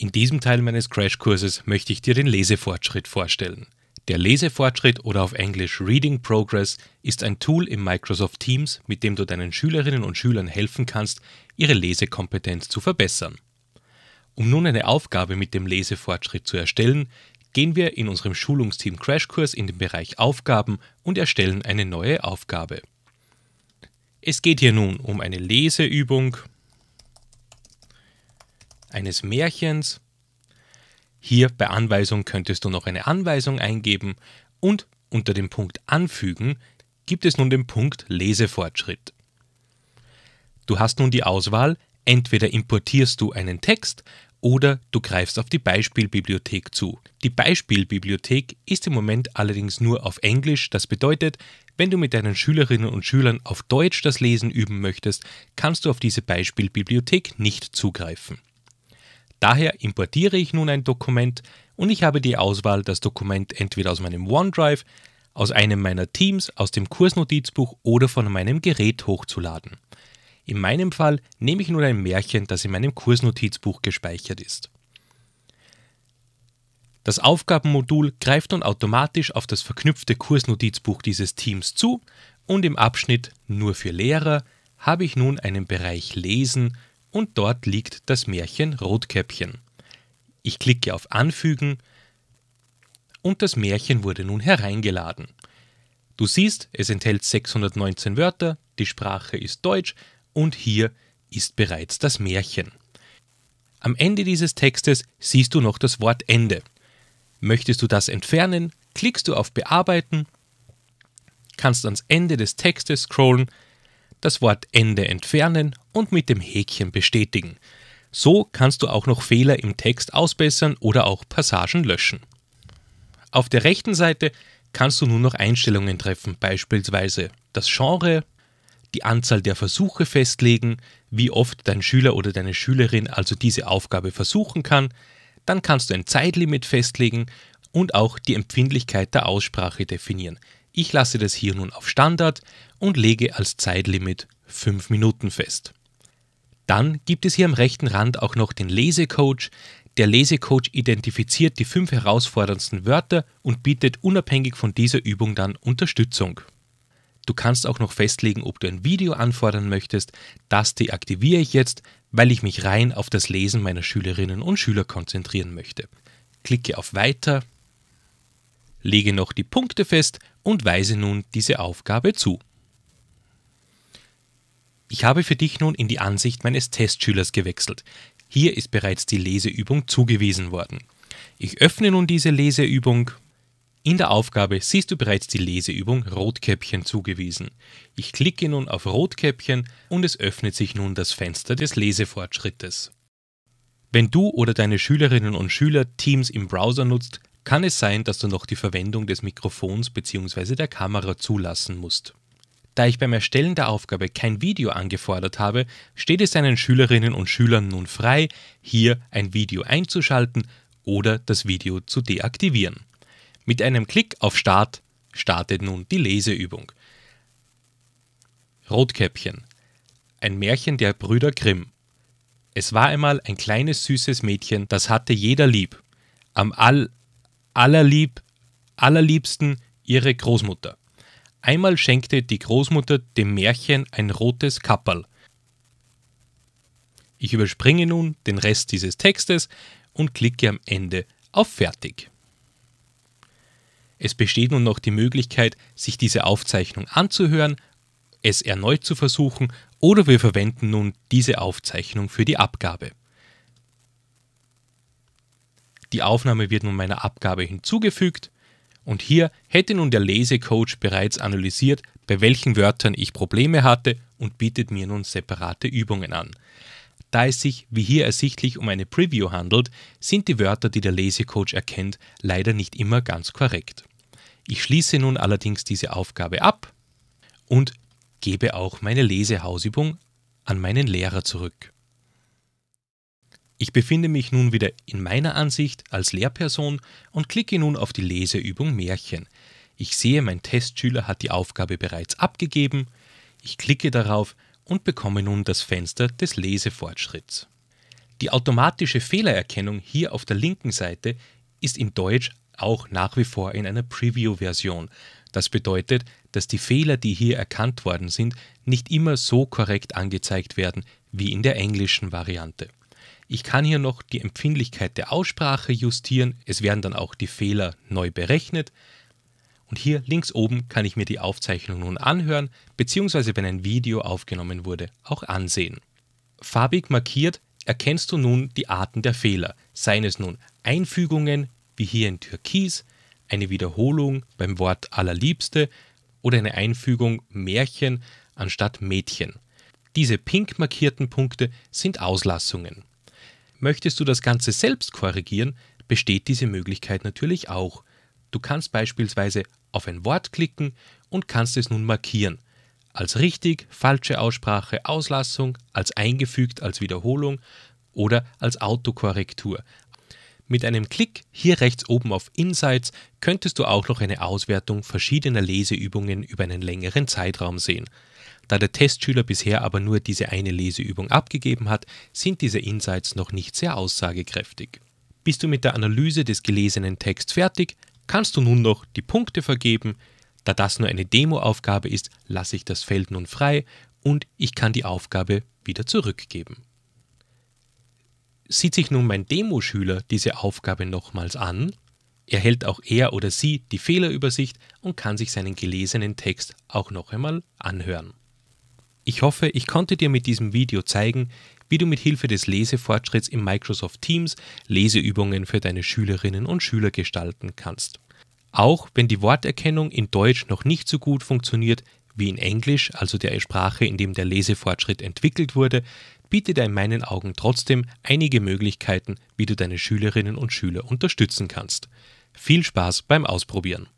In diesem Teil meines Crashkurses möchte ich dir den Lesefortschritt vorstellen. Der Lesefortschritt oder auf Englisch Reading Progress ist ein Tool im Microsoft Teams, mit dem du deinen Schülerinnen und Schülern helfen kannst, ihre Lesekompetenz zu verbessern. Um nun eine Aufgabe mit dem Lesefortschritt zu erstellen, gehen wir in unserem Schulungsteam Crashkurs in den Bereich Aufgaben und erstellen eine neue Aufgabe. Es geht hier nun um eine Leseübung, eines Märchens. Hier bei Anweisung könntest du noch eine Anweisung eingeben und unter dem Punkt Anfügen gibt es nun den Punkt Lesefortschritt. Du hast nun die Auswahl, entweder importierst du einen Text oder du greifst auf die Beispielbibliothek zu. Die Beispielbibliothek ist im Moment allerdings nur auf Englisch, das bedeutet, wenn du mit deinen Schülerinnen und Schülern auf Deutsch das Lesen üben möchtest, kannst du auf diese Beispielbibliothek nicht zugreifen. Daher importiere ich nun ein Dokument und ich habe die Auswahl, das Dokument entweder aus meinem OneDrive, aus einem meiner Teams, aus dem Kursnotizbuch oder von meinem Gerät hochzuladen. In meinem Fall nehme ich nun ein Märchen, das in meinem Kursnotizbuch gespeichert ist. Das Aufgabenmodul greift nun automatisch auf das verknüpfte Kursnotizbuch dieses Teams zu und im Abschnitt nur für Lehrer habe ich nun einen Bereich Lesen und dort liegt das Märchen Rotkäppchen. Ich klicke auf Anfügen und das Märchen wurde nun hereingeladen. Du siehst, es enthält 619 Wörter, die Sprache ist Deutsch und hier ist bereits das Märchen. Am Ende dieses Textes siehst du noch das Wort Ende. Möchtest du das entfernen, klickst du auf Bearbeiten, kannst ans Ende des Textes scrollen das Wort Ende entfernen und mit dem Häkchen bestätigen. So kannst du auch noch Fehler im Text ausbessern oder auch Passagen löschen. Auf der rechten Seite kannst du nun noch Einstellungen treffen, beispielsweise das Genre, die Anzahl der Versuche festlegen, wie oft dein Schüler oder deine Schülerin also diese Aufgabe versuchen kann, dann kannst du ein Zeitlimit festlegen und auch die Empfindlichkeit der Aussprache definieren. Ich lasse das hier nun auf Standard und lege als Zeitlimit 5 Minuten fest. Dann gibt es hier am rechten Rand auch noch den Lesecoach. Der Lesecoach identifiziert die fünf herausforderndsten Wörter und bietet unabhängig von dieser Übung dann Unterstützung. Du kannst auch noch festlegen, ob du ein Video anfordern möchtest. Das deaktiviere ich jetzt, weil ich mich rein auf das Lesen meiner Schülerinnen und Schüler konzentrieren möchte. Klicke auf Weiter, lege noch die Punkte fest und weise nun diese Aufgabe zu. Ich habe für dich nun in die Ansicht meines Testschülers gewechselt. Hier ist bereits die Leseübung zugewiesen worden. Ich öffne nun diese Leseübung. In der Aufgabe siehst du bereits die Leseübung Rotkäppchen zugewiesen. Ich klicke nun auf Rotkäppchen und es öffnet sich nun das Fenster des Lesefortschrittes. Wenn du oder deine Schülerinnen und Schüler Teams im Browser nutzt, kann es sein, dass du noch die Verwendung des Mikrofons bzw. der Kamera zulassen musst. Da ich beim Erstellen der Aufgabe kein Video angefordert habe, steht es seinen Schülerinnen und Schülern nun frei, hier ein Video einzuschalten oder das Video zu deaktivieren. Mit einem Klick auf Start startet nun die Leseübung. Rotkäppchen. Ein Märchen der Brüder Grimm. Es war einmal ein kleines süßes Mädchen, das hatte jeder lieb. Am all, allerlieb, allerliebsten ihre Großmutter. Einmal schenkte die Großmutter dem Märchen ein rotes Kapperl. Ich überspringe nun den Rest dieses Textes und klicke am Ende auf Fertig. Es besteht nun noch die Möglichkeit, sich diese Aufzeichnung anzuhören, es erneut zu versuchen oder wir verwenden nun diese Aufzeichnung für die Abgabe. Die Aufnahme wird nun meiner Abgabe hinzugefügt und hier hätte nun der Lesecoach bereits analysiert, bei welchen Wörtern ich Probleme hatte und bietet mir nun separate Übungen an. Da es sich, wie hier ersichtlich, um eine Preview handelt, sind die Wörter, die der Lesecoach erkennt, leider nicht immer ganz korrekt. Ich schließe nun allerdings diese Aufgabe ab und gebe auch meine Lesehausübung an meinen Lehrer zurück. Ich befinde mich nun wieder in meiner Ansicht als Lehrperson und klicke nun auf die Leseübung Märchen. Ich sehe, mein Testschüler hat die Aufgabe bereits abgegeben. Ich klicke darauf und bekomme nun das Fenster des Lesefortschritts. Die automatische Fehlererkennung hier auf der linken Seite ist in Deutsch auch nach wie vor in einer Preview-Version. Das bedeutet, dass die Fehler, die hier erkannt worden sind, nicht immer so korrekt angezeigt werden wie in der englischen Variante. Ich kann hier noch die Empfindlichkeit der Aussprache justieren. Es werden dann auch die Fehler neu berechnet. Und hier links oben kann ich mir die Aufzeichnung nun anhören, beziehungsweise wenn ein Video aufgenommen wurde, auch ansehen. Farbig markiert erkennst du nun die Arten der Fehler, seien es nun Einfügungen, wie hier in Türkis, eine Wiederholung beim Wort Allerliebste oder eine Einfügung Märchen anstatt Mädchen. Diese pink markierten Punkte sind Auslassungen. Möchtest du das Ganze selbst korrigieren, besteht diese Möglichkeit natürlich auch. Du kannst beispielsweise auf ein Wort klicken und kannst es nun markieren. Als richtig, falsche Aussprache, Auslassung, als eingefügt, als Wiederholung oder als Autokorrektur. Mit einem Klick hier rechts oben auf Insights könntest du auch noch eine Auswertung verschiedener Leseübungen über einen längeren Zeitraum sehen. Da der Testschüler bisher aber nur diese eine Leseübung abgegeben hat, sind diese Insights noch nicht sehr aussagekräftig. Bist du mit der Analyse des gelesenen Texts fertig, kannst du nun noch die Punkte vergeben. Da das nur eine Demoaufgabe ist, lasse ich das Feld nun frei und ich kann die Aufgabe wieder zurückgeben. Sieht sich nun mein Demo-Schüler diese Aufgabe nochmals an, erhält auch er oder sie die Fehlerübersicht und kann sich seinen gelesenen Text auch noch einmal anhören. Ich hoffe, ich konnte dir mit diesem Video zeigen, wie du mit Hilfe des Lesefortschritts im Microsoft Teams Leseübungen für deine Schülerinnen und Schüler gestalten kannst. Auch wenn die Worterkennung in Deutsch noch nicht so gut funktioniert wie in Englisch, also der Sprache, in dem der Lesefortschritt entwickelt wurde, bietet er in meinen Augen trotzdem einige Möglichkeiten, wie du deine Schülerinnen und Schüler unterstützen kannst. Viel Spaß beim Ausprobieren!